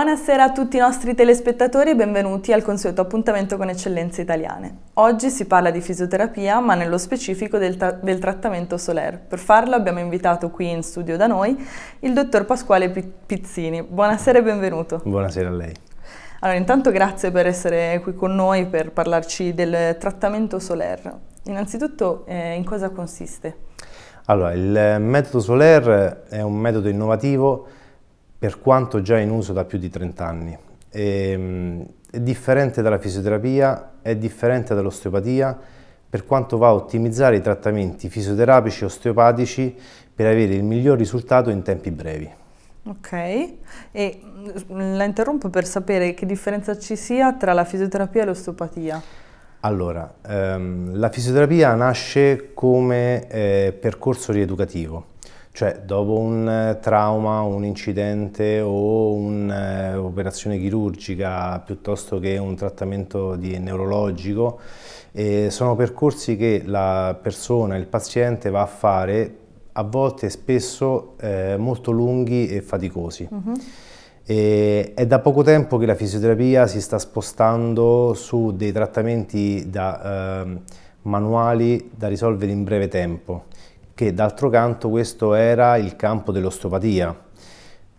Buonasera a tutti i nostri telespettatori e benvenuti al consueto appuntamento con Eccellenze Italiane. Oggi si parla di fisioterapia, ma nello specifico del, tra del trattamento Soler. Per farlo abbiamo invitato qui in studio da noi il dottor Pasquale Pizzini. Buonasera e benvenuto. Buonasera a lei. Allora, intanto grazie per essere qui con noi per parlarci del trattamento Soler. Innanzitutto, eh, in cosa consiste? Allora, il metodo Soler è un metodo innovativo per quanto già in uso da più di 30 anni. E, ehm, è differente dalla fisioterapia, è differente dall'osteopatia per quanto va a ottimizzare i trattamenti fisioterapici e osteopatici per avere il miglior risultato in tempi brevi. Ok, e mm, la interrompo per sapere che differenza ci sia tra la fisioterapia e l'osteopatia. Allora, ehm, la fisioterapia nasce come eh, percorso rieducativo cioè, dopo un eh, trauma, un incidente o un'operazione eh, chirurgica piuttosto che un trattamento neurologico, eh, sono percorsi che la persona, il paziente va a fare a volte spesso eh, molto lunghi e faticosi. Mm -hmm. E è da poco tempo che la fisioterapia si sta spostando su dei trattamenti da, eh, manuali da risolvere in breve tempo che d'altro canto questo era il campo dell'osteopatia.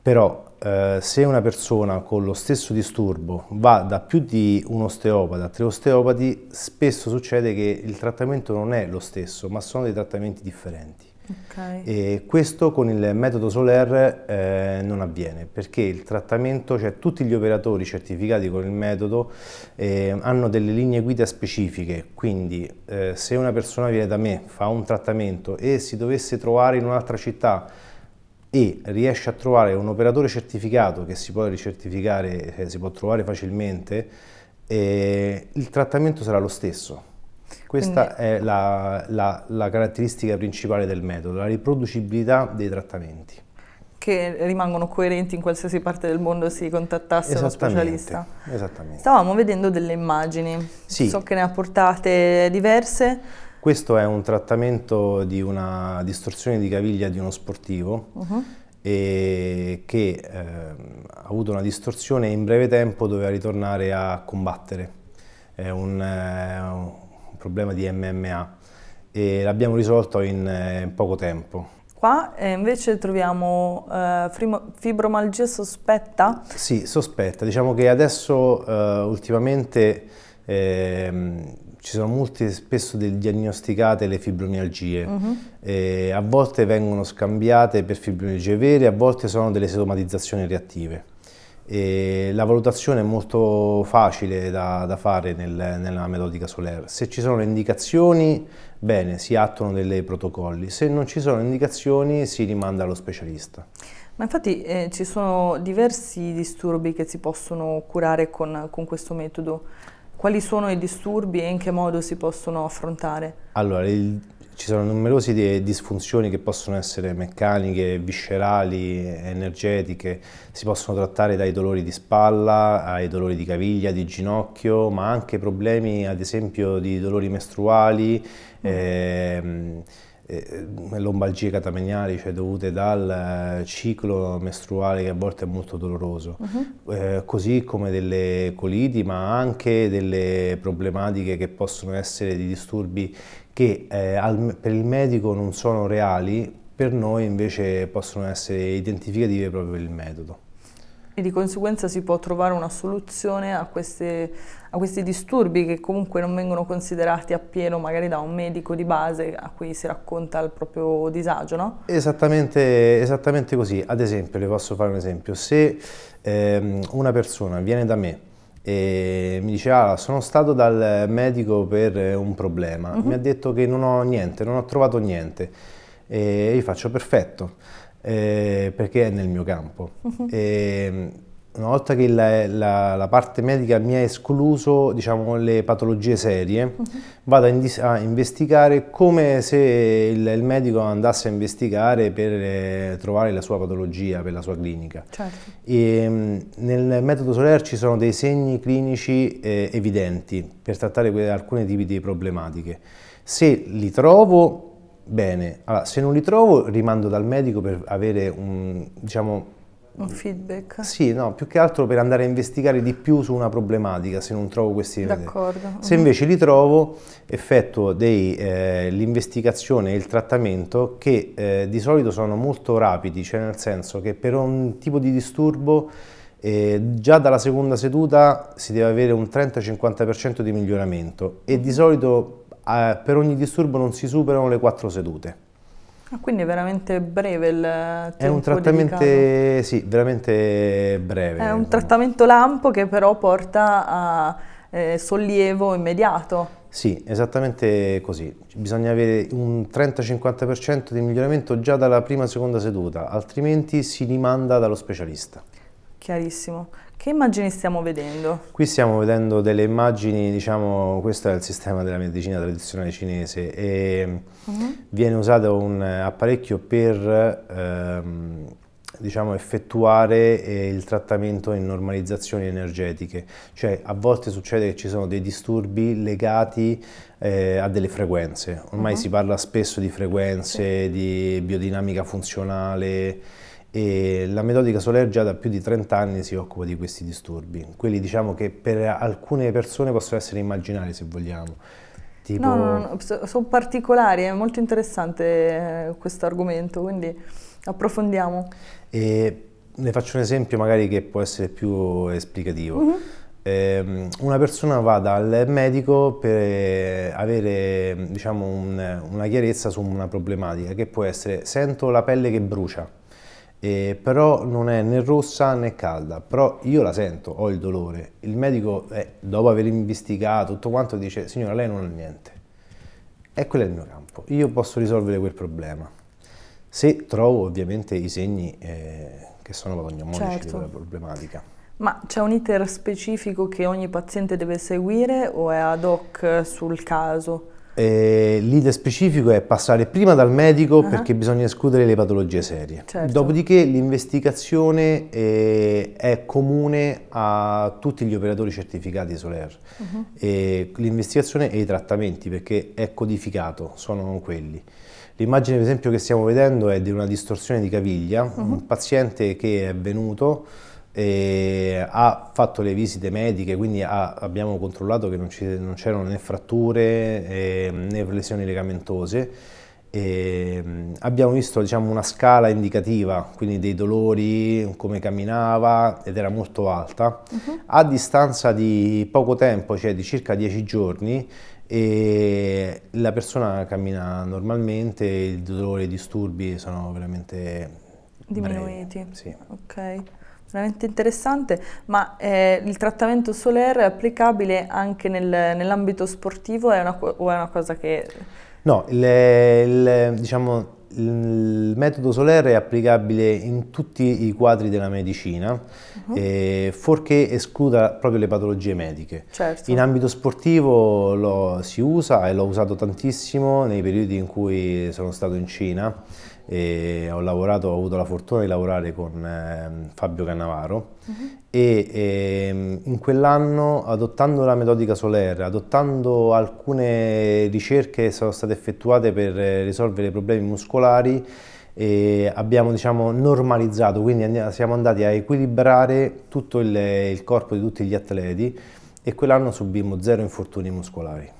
Però eh, se una persona con lo stesso disturbo va da più di un osteopata a tre osteopati, spesso succede che il trattamento non è lo stesso, ma sono dei trattamenti differenti. Okay. E questo con il metodo Soler eh, non avviene perché il trattamento, cioè tutti gli operatori certificati con il metodo eh, hanno delle linee guida specifiche, quindi eh, se una persona viene da me, fa un trattamento e si dovesse trovare in un'altra città e riesce a trovare un operatore certificato che si può ricertificare, eh, si può trovare facilmente, eh, il trattamento sarà lo stesso questa Quindi... è la, la, la caratteristica principale del metodo, la riproducibilità dei trattamenti che rimangono coerenti in qualsiasi parte del mondo si contattasse uno specialista. Esattamente. Stavamo vedendo delle immagini, sì. so che ne ha portate diverse. Questo è un trattamento di una distorsione di caviglia di uno sportivo uh -huh. che eh, ha avuto una distorsione e in breve tempo doveva ritornare a combattere. È un, eh, problema di MMA e l'abbiamo risolto in, eh, in poco tempo. Qua eh, invece troviamo eh, fibromalgia sospetta? Sì, sospetta. Diciamo che adesso eh, ultimamente ehm, ci sono molte spesso diagnosticate le fibromialgie. Uh mhm. -huh. a volte vengono scambiate per fibromialgie vere, a volte sono delle somatizzazioni reattive. E la valutazione è molto facile da, da fare nel, nella metodica Soler. Se ci sono le indicazioni, bene, si attuano dei protocolli, se non ci sono indicazioni si rimanda allo specialista. Ma infatti eh, ci sono diversi disturbi che si possono curare con, con questo metodo. Quali sono i disturbi e in che modo si possono affrontare? Allora, il ci sono numerose disfunzioni che possono essere meccaniche, viscerali, energetiche, si possono trattare dai dolori di spalla ai dolori di caviglia, di ginocchio, ma anche problemi ad esempio di dolori mestruali, mm. ehm, lombalgie catameniali cioè dovute dal eh, ciclo mestruale che a volte è molto doloroso, uh mhm. -huh. eh, così come delle coliti ma anche delle problematiche che possono essere di disturbi che eh, al, per il medico non sono reali, per noi invece possono essere identificative proprio per il metodo e di conseguenza si può trovare una soluzione a, queste, a, questi disturbi che comunque non vengono considerati appieno magari da un medico di base a cui si racconta il proprio disagio, no? Esattamente, esattamente così. Ad esempio, le posso fare un esempio. Se ehm, una persona viene da me e mi dice ah, sono stato dal medico per un problema, uh mhm. -huh. mi ha detto che non ho niente, non ho trovato niente e io faccio perfetto eh, perché è nel mio campo. E, ehm, una volta che la, la, la, parte medica mi ha escluso diciamo, le patologie serie, uh-huh. vado a, indis- a, investigare come se il, il, medico andasse a investigare per eh, trovare la sua patologia, per la sua clinica. Certo. E, ehm, nel metodo Soler ci sono dei segni clinici eh, evidenti per trattare que- alcuni tipi di problematiche. Se li trovo Bene, allora se non li trovo rimando dal medico per avere un, diciamo, un feedback. Sì, no, più che altro per andare a investigare di più su una problematica se non trovo questi D'accordo. Se mhm. invece li trovo, effettuo eh, l'investigazione e il trattamento che eh, di solito sono molto rapidi, cioè nel senso che per un tipo di disturbo eh, già dalla seconda seduta si deve avere un 30-50% di miglioramento e di mhm. solito eh, per ogni disturbo non si superano le quattro sedute. Ah, quindi è veramente breve il tempo È un trattamento, dedicato. sì, veramente breve. È un trattamento lampo che però porta a eh, sollievo immediato. Sì, esattamente così. Bisogna avere un 30-50% di miglioramento già dalla prima seconda seduta, altrimenti si rimanda dallo specialista. Chiarissimo. Che immagini stiamo vedendo? Qui stiamo vedendo delle immagini, diciamo, questo è il sistema della medicina tradizionale cinese e uh mhm. -huh. viene usato un apparecchio per ehm, diciamo, effettuare eh, il trattamento in normalizzazioni energetiche, cioè a volte succede che ci sono dei disturbi legati eh, a delle frequenze, ormai uh mhm. -huh. si parla spesso di frequenze, sì. di biodinamica funzionale, e la metodica Soler già da più di 30 anni si occupa di questi disturbi, quelli diciamo che per alcune persone possono essere immaginari se vogliamo. Tipo... No, no, no, sono particolari, è molto interessante eh, questo argomento, quindi approfondiamo. E ne faccio un esempio magari che può essere più esplicativo. Mm -hmm. una persona va dal medico per eh, avere diciamo, un, una chiarezza su una problematica che può essere sento la pelle che brucia eh, però non è né rossa né calda, però io la sento, ho il dolore. Il medico, eh, dopo aver investigato tutto quanto, dice signora lei non ha niente. E quello è il mio campo, io posso risolvere quel problema. Se trovo ovviamente i segni eh, che sono patognomonici certo. di problematica. Ma c'è un iter specifico che ogni paziente deve seguire o è ad hoc eh, sul caso? eh, l'iter specifico è passare prima dal medico uh ah. -huh. perché bisogna escludere le patologie serie. Certo. Dopodiché l'investigazione eh, è comune a tutti gli operatori certificati Soler. Uh mhm. eh, -huh. l'investigazione e i trattamenti perché è codificato, sono quelli. L'immagine per esempio che stiamo vedendo è di una distorsione di caviglia, uh -huh. un mhm. paziente che è venuto ha fatto le visite mediche, quindi ha, abbiamo controllato che non, c'erano né fratture eh, né lesioni legamentose. E abbiamo visto diciamo, una scala indicativa, quindi dei dolori, come camminava ed era molto alta. Uh mhm. -huh. A distanza di poco tempo, cioè di circa 10 giorni, e la persona cammina normalmente, i dolori e i disturbi sono veramente diminuiti. sì. okay veramente interessante, ma eh, il trattamento Soler è applicabile anche nel, nell'ambito sportivo è una, o è una cosa che... No, il, il, diciamo, il metodo Soler è applicabile in tutti i quadri della medicina, uh mhm. -huh. eh, fuorché escluda proprio le patologie mediche. Certo. In ambito sportivo lo si usa e l'ho usato tantissimo nei periodi in cui sono stato in Cina e ho, lavorato, ho avuto la fortuna di lavorare con eh, Fabio Cannavaro uh-huh. e eh, in quell'anno adottando la metodica Soler, adottando alcune ricerche che sono state effettuate per eh, risolvere problemi muscolari, abbiamo diciamo, normalizzato, quindi andiamo, siamo andati a equilibrare tutto il, il corpo di tutti gli atleti e quell'anno subimmo zero infortuni muscolari.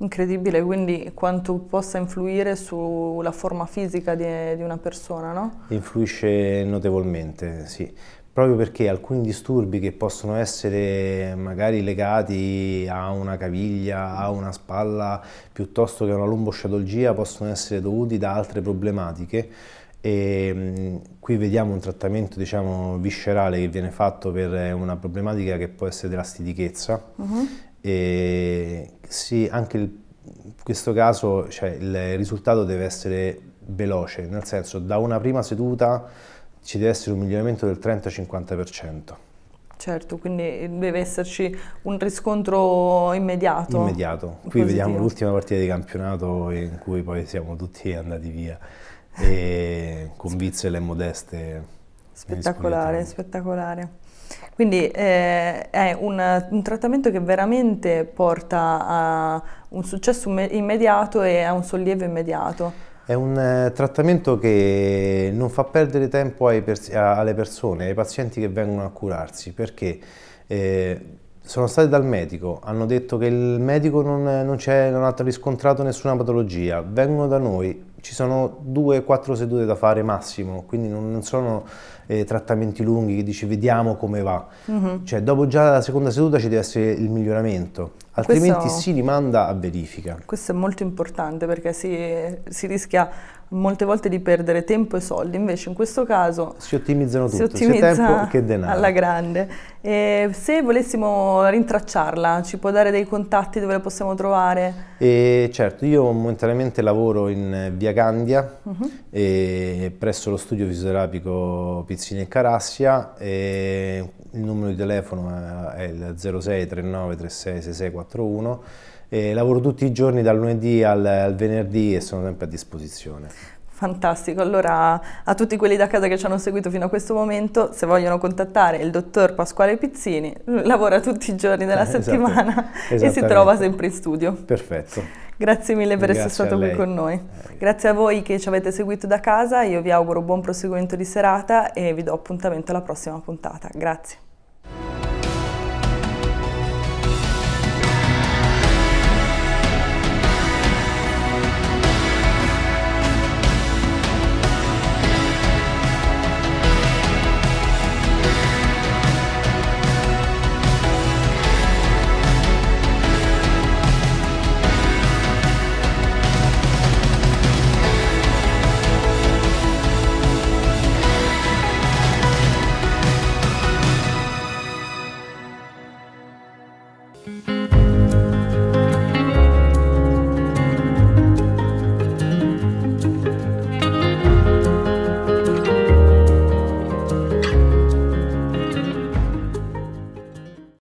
Incredibile, quindi quanto possa influire sulla forma fisica di, di una persona, no? Influisce notevolmente, sì proprio perché alcuni disturbi che possono essere magari legati a una caviglia, a una spalla, piuttosto che a una lumbosciatolgia, possono essere dovuti da altre problematiche. E mm, qui vediamo un trattamento diciamo, viscerale che viene fatto per una problematica che può essere della stitichezza, uh mm-hmm. -huh. E sì, anche il, in questo caso cioè, il risultato deve essere veloce, nel senso da una prima seduta ci deve essere un miglioramento del 30-50%. Certo, quindi deve esserci un riscontro immediato. Immediato. Qui positivo. vediamo l'ultima partita di campionato in cui poi siamo tutti andati via e con vizzele modeste. Eh, spettacolare, spettacolare. Quindi eh, è un, un, trattamento che veramente porta a un successo immediato e a un sollievo immediato. È un eh, trattamento che non fa perdere tempo pers alle persone, ai pazienti che vengono a curarsi, perché eh, sono stati dal medico, hanno detto che il medico non, non, non ha riscontrato nessuna patologia, vengono da noi, ci sono 2-4 sedute da fare massimo, quindi non, non sono eh, trattamenti lunghi che dici vediamo come va. Mm-hmm. Cioè dopo già la seconda seduta ci deve essere il miglioramento altrimenti questo, si rimanda a verifica. Questo è molto importante perché si, si, rischia molte volte di perdere tempo e soldi, invece in questo caso si ottimizzano tutto, si ottimizza sia tempo che denaro. Alla grande. E se volessimo rintracciarla, ci può dare dei contatti dove la possiamo trovare? E certo, io momentaneamente lavoro in via Candia, uh mhm. -huh. presso lo studio fisioterapico Pizzini e Carassia, e il numero di telefono eh, è il 06 39 36 66 e lavoro tutti i giorni dal lunedì al, al venerdì e sono sempre a disposizione. Fantastico, allora a tutti quelli da casa che ci hanno seguito fino a questo momento, se vogliono contattare il dottor Pasquale Pizzini, lavora tutti i giorni della esatto, settimana e si trova sempre in studio. Perfetto. Grazie mille per Grazie essere stato qui con noi. Eh. Grazie a voi che ci avete seguito da casa, io vi auguro buon proseguimento di serata e vi do appuntamento alla prossima puntata. Grazie.